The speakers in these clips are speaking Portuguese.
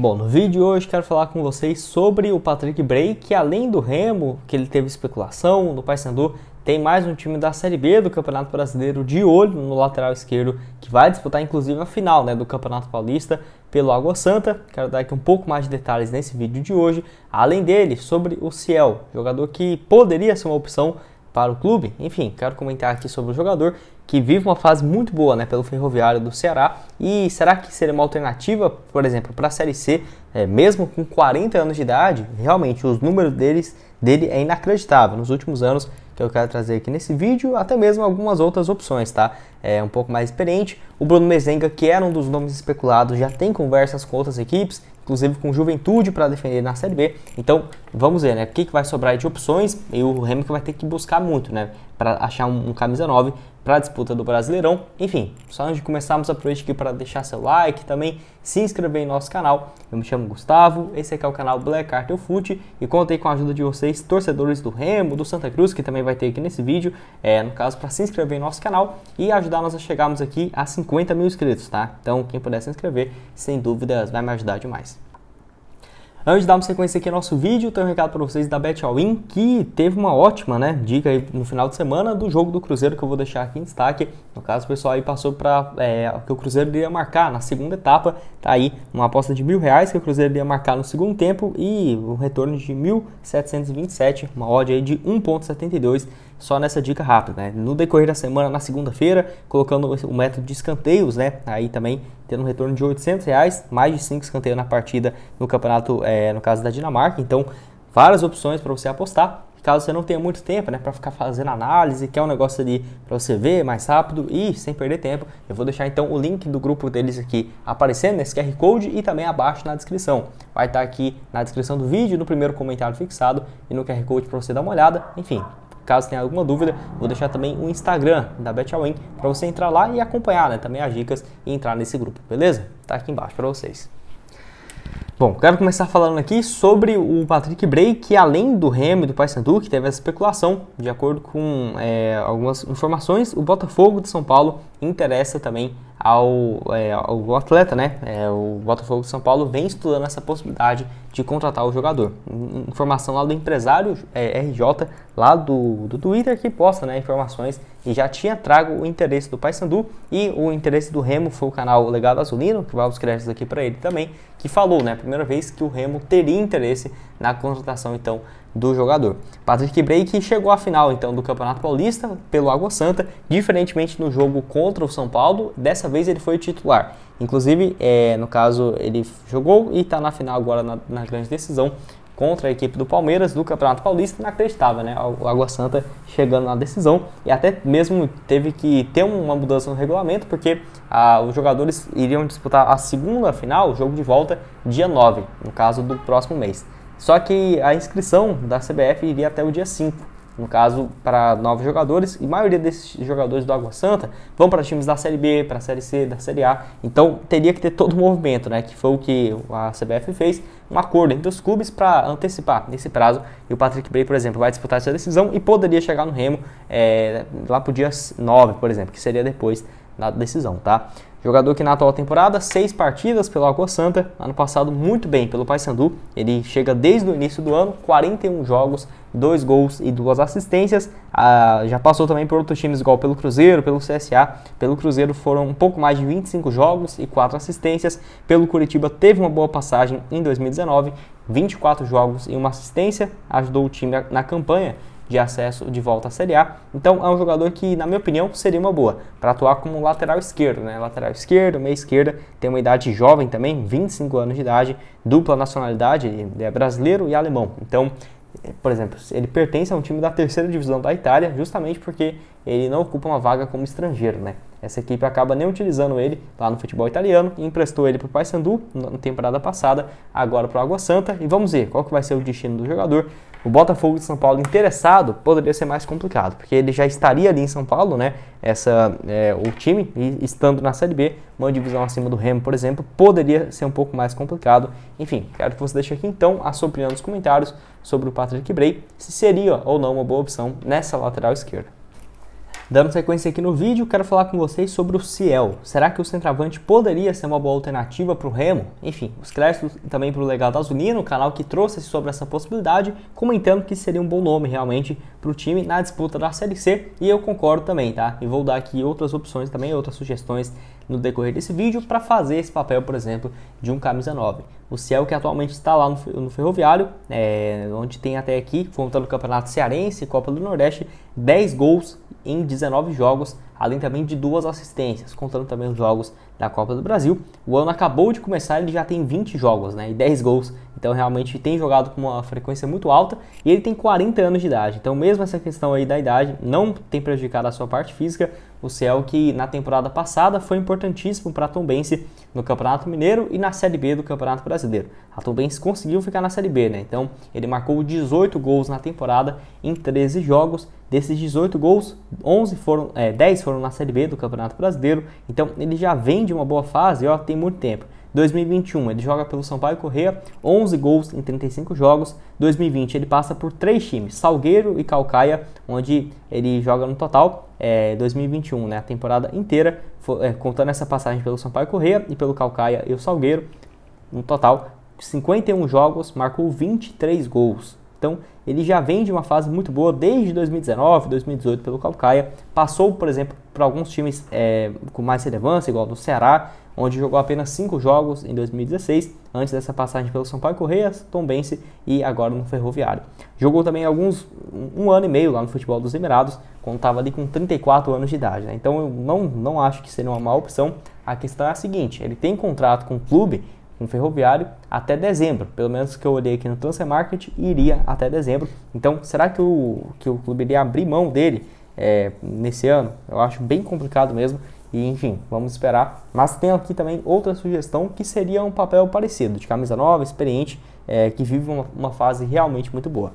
Bom, no vídeo de hoje quero falar com vocês sobre o Patrick Bray, que além do Remo, que ele teve especulação no Paysandu, tem mais um time da Série B do Campeonato Brasileiro de olho no lateral esquerdo, que vai disputar inclusive a final né, do Campeonato Paulista pelo Água Santa. Quero dar aqui um pouco mais de detalhes nesse vídeo de hoje. Além dele, sobre o Ciel, jogador que poderia ser uma opção para o clube. Enfim, quero comentar aqui sobre o jogador que vive uma fase muito boa né, pelo Ferroviário do Ceará. E será que seria uma alternativa, por exemplo, para a Série C, é, mesmo com 40 anos de idade? Realmente, os números deles, dele é inacreditável. Nos últimos anos, que eu quero trazer aqui nesse vídeo, até mesmo algumas outras opções, tá? É um pouco mais experiente. O Bruno Mezenga, que era um dos nomes especulados, já tem conversas com outras equipes inclusive com Juventude para defender na Série B. Então, vamos ver, né? O que, que vai sobrar de opções e o Remo que vai ter que buscar muito, né? Para achar um, um camisa 9 para a disputa do Brasileirão. Enfim, só antes de começarmos a noite aqui para deixar seu like, também se inscrever em nosso canal. Eu me chamo Gustavo, esse aqui é o canal Black Art Foot e contei com a ajuda de vocês, torcedores do Remo, do Santa Cruz, que também vai ter aqui nesse vídeo, é, no caso, para se inscrever em nosso canal e ajudar nós a chegarmos aqui a 50 mil inscritos, tá? Então, quem puder se inscrever, sem dúvidas, vai me ajudar demais. Antes de darmos sequência aqui ao nosso vídeo, tem um recado para vocês da Bet All In, que teve uma ótima né, dica aí no final de semana do jogo do Cruzeiro, que eu vou deixar aqui em destaque. No caso, o pessoal aí passou para é, que o Cruzeiro iria marcar na segunda etapa, tá aí uma aposta de mil reais que o Cruzeiro iria marcar no segundo tempo e o retorno de 1.727, uma odd aí de 1.72 só nessa dica rápida, né? No decorrer da semana, na segunda-feira, colocando o método de escanteios, né? Aí também tendo um retorno de 800 reais, mais de 5 escanteios na partida no campeonato, é, no caso da Dinamarca. Então, várias opções para você apostar. Caso você não tenha muito tempo, né, para ficar fazendo análise, que é um negócio ali para você ver mais rápido e sem perder tempo, eu vou deixar então o link do grupo deles aqui aparecendo nesse QR Code e também abaixo na descrição. Vai estar tá aqui na descrição do vídeo, no primeiro comentário fixado e no QR Code para você dar uma olhada. Enfim, Caso tenha alguma dúvida, vou deixar também o Instagram da BetAwin para você entrar lá e acompanhar né, também as dicas e entrar nesse grupo, beleza? Tá aqui embaixo para vocês. Bom, quero começar falando aqui sobre o Patrick Bray, que além do Remy do Paysandu, que teve essa especulação, de acordo com é, algumas informações, o Botafogo de São Paulo interessa também ao, é, ao atleta, né? É, o Botafogo de São Paulo vem estudando essa possibilidade de contratar o jogador. Informação lá do empresário é, RJ, lá do, do Twitter, que posta né, informações e já tinha trago o interesse do Paysandu e o interesse do Remo foi o canal Legado Azulino, que vai os créditos aqui para ele também, que falou, né? Primeira vez que o Remo teria interesse na contratação, então, do jogador. Patrick Break chegou à final então do Campeonato Paulista pelo Água Santa, diferentemente no jogo contra o São Paulo, dessa vez ele foi o titular. Inclusive, é, no caso, ele jogou e está na final agora na, na grande decisão contra a equipe do Palmeiras do Campeonato Paulista, inacreditável, né? O Água Santa chegando na decisão e até mesmo teve que ter uma mudança no regulamento, porque ah, os jogadores iriam disputar a segunda final, o jogo de volta, dia 9, no caso do próximo mês. Só que a inscrição da CBF iria até o dia 5 no caso, para novos jogadores, e a maioria desses jogadores do Água Santa vão para times da Série B, para a Série C, da Série A. Então teria que ter todo o movimento, né? Que foi o que a CBF fez, um acordo entre os clubes para antecipar nesse prazo. E o Patrick Bray, por exemplo, vai disputar essa decisão e poderia chegar no Remo é, lá para o dia 9, por exemplo, que seria depois da decisão, tá? Jogador que na atual temporada, seis partidas pelo Água Santa, ano passado muito bem pelo Paysandu, ele chega desde o início do ano, 41 jogos, dois gols e duas assistências, ah, já passou também por outros times igual pelo Cruzeiro, pelo CSA, pelo Cruzeiro foram um pouco mais de 25 jogos e quatro assistências, pelo Curitiba teve uma boa passagem em 2019, 24 jogos e uma assistência, ajudou o time na campanha de acesso de volta à Série A. Então é um jogador que, na minha opinião, seria uma boa para atuar como lateral esquerdo, né? Lateral esquerdo, meia esquerda, tem uma idade jovem também, 25 anos de idade, dupla nacionalidade, ele é brasileiro e alemão. Então eh, por exemplo, ele pertence a um time da terceira divisão da Itália, justamente porque ele não ocupa uma vaga como estrangeiro, né? Essa equipe acaba nem utilizando ele lá no futebol italiano e emprestou ele para o Paysandu na temporada passada, agora para o Água Santa. E vamos ver qual que vai ser o destino do jogador o Botafogo de São Paulo interessado poderia ser mais complicado, porque ele já estaria ali em São Paulo, né? Essa, é, o time, estando na Série B, uma divisão acima do Remo, por exemplo, poderia ser um pouco mais complicado. Enfim, quero que você deixe aqui então a sua opinião nos comentários sobre o Patrick Bray, se seria ou não uma boa opção nessa lateral esquerda. Dando sequência aqui no vídeo, quero falar com vocês sobre o Ciel. Será que o centroavante poderia ser uma boa alternativa para o Remo? Enfim, os créditos também para o Legal da Zunino, o canal que trouxe sobre essa possibilidade, comentando que seria um bom nome realmente para o time na disputa da Série C e eu concordo também, tá? E vou dar aqui outras opções também, outras sugestões no decorrer desse vídeo para fazer esse papel, por exemplo, de um camisa 9. O Ciel que atualmente está lá no, Ferroviário, é, onde tem até aqui, contando o Campeonato Cearense e Copa do Nordeste, 10 gols em 19 jogos, além também de duas assistências, contando também os jogos da Copa do Brasil. O ano acabou de começar, ele já tem 20 jogos né, e 10 gols, então realmente tem jogado com uma frequência muito alta e ele tem 40 anos de idade, então mesmo essa questão aí da idade não tem prejudicado a sua parte física, o Ciel que na temporada passada foi importantíssimo para a Tombense no Campeonato Mineiro e na Série B do Campeonato Brasileiro. A Tombense conseguiu ficar na Série B, né? Então ele marcou 18 gols na temporada em 13 jogos. Desses 18 gols, 11 foram, é, 10 foram na Série B do Campeonato Brasileiro. Então ele já vem de uma boa fase, ó, tem muito tempo. 2021 ele joga pelo Sampaio Correia, 11 gols em 35 jogos. 2020 ele passa por três times, Salgueiro e Calcaia, onde ele joga no total é, 2021, né, a temporada inteira, é, contando essa passagem pelo Sampaio Correia e pelo Calcaia e o Salgueiro, no total 51 jogos, marcou 23 gols. Então, ele já vem de uma fase muito boa desde 2019, 2018 pelo Calcaia. Passou, por exemplo, para alguns times é, com mais relevância, igual do Ceará, onde jogou apenas 5 jogos em 2016, antes dessa passagem pelo São Paulo Correias, Tombense e agora no Ferroviário. Jogou também alguns um ano e meio lá no futebol dos Emirados, quando estava ali com 34 anos de idade. Né? Então eu não, não acho que seria uma má opção. A questão é a seguinte: ele tem contrato com o clube, com o Ferroviário, até dezembro. Pelo menos que eu olhei aqui no Transfer Market, iria até dezembro. Então será que o, que o clube iria abrir mão dele? É, nesse ano, eu acho bem complicado mesmo. E enfim, vamos esperar. Mas tem aqui também outra sugestão que seria um papel parecido, de camisa nova, experiente, é, que vive uma, uma fase realmente muito boa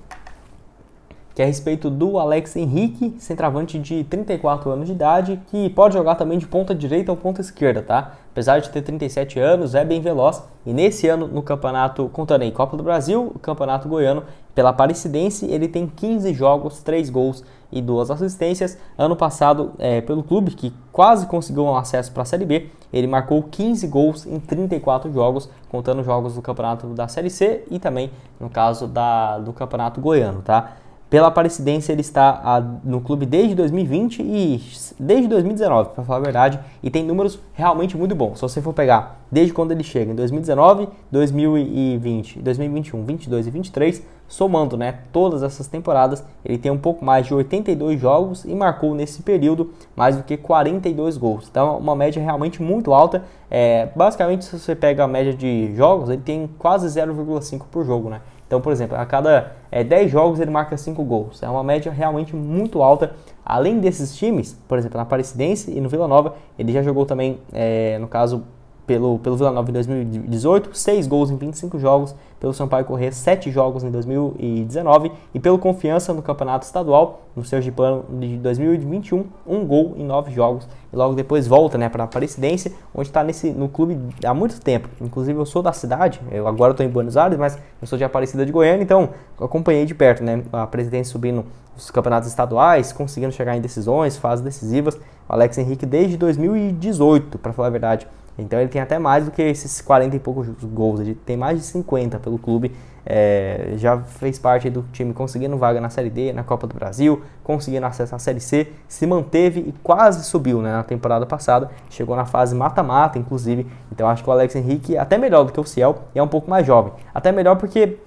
que é a respeito do Alex Henrique, centroavante de 34 anos de idade, que pode jogar também de ponta direita ou ponta esquerda, tá? Apesar de ter 37 anos, é bem veloz e nesse ano no campeonato, contando em Copa do Brasil, Campeonato Goiano, pela Aparecidense, ele tem 15 jogos, 3 gols e duas assistências. Ano passado, é, pelo clube, que quase conseguiu um acesso para a Série B, ele marcou 15 gols em 34 jogos, contando jogos do campeonato da Série C e também, no caso, da, do campeonato goiano, tá? Pela Aparecidense, ele está a, no clube desde 2020 e desde 2019, para falar a verdade, e tem números realmente muito bons. Se você for pegar desde quando ele chega, em 2019, 2020, 2021, 22 e 23, somando né, todas essas temporadas, ele tem um pouco mais de 82 jogos e marcou nesse período mais do que 42 gols. Então, uma média realmente muito alta. É, basicamente, se você pega a média de jogos, ele tem quase 0,5 por jogo, né? Então, por exemplo, a cada é, eh, 10 jogos ele marca 5 gols. É uma média realmente muito alta. Além desses times, por exemplo, na Aparecidense e no Vila Nova, ele já jogou também, é, no caso, pelo, pelo Vila Nova em 2018, 6 gols em 25 jogos, pelo Sampaio Corrêa 7 jogos em 2019 e pelo Confiança no Campeonato Estadual, no seu de 2021, um gol em 9 jogos e logo depois volta né, para a Aparecidense, onde está no clube há muito tempo. Inclusive eu sou da cidade, eu agora estou em Buenos Aires, mas eu sou de Aparecida de Goiânia, então acompanhei de perto né, a Presidência subindo os campeonatos estaduais, conseguindo chegar em decisões, fases decisivas. O Alex Henrique desde 2018, para falar a verdade, então ele tem até mais do que esses 40 e poucos gols, ele tem mais de 50 pelo clube. É, já fez parte do time conseguindo vaga na Série D, na Copa do Brasil, conseguindo acesso à Série C, se manteve e quase subiu né, na temporada passada, chegou na fase mata-mata, inclusive. Então acho que o Alex Henrique, é até melhor do que o Ciel, é um pouco mais jovem. Até melhor porque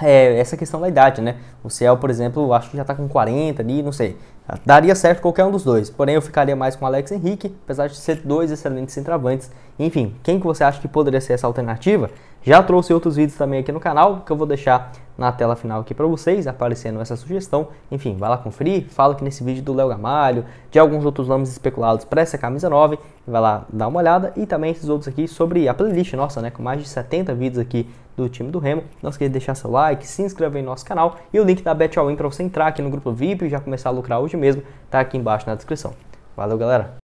é, essa questão da idade, né? O Ciel, por exemplo, acho que já tá com 40 ali, não sei. Daria certo qualquer um dos dois. Porém, eu ficaria mais com o Alex Henrique, apesar de ser dois excelentes centravantes. Enfim, quem que você acha que poderia ser essa alternativa? Já trouxe outros vídeos também aqui no canal, que eu vou deixar na tela final aqui para vocês, aparecendo essa sugestão. Enfim, vai lá conferir, fala que nesse vídeo do Léo Gamalho, de alguns outros nomes especulados para essa camisa 9, vai lá dar uma olhada. E também esses outros aqui sobre a playlist nossa, né? Com mais de 70 vídeos aqui do time do Remo. Não esqueça de deixar seu like like, se inscrever em nosso canal e o link da Bet para você entrar aqui no grupo VIP e já começar a lucrar hoje mesmo, tá aqui embaixo na descrição. Valeu, galera!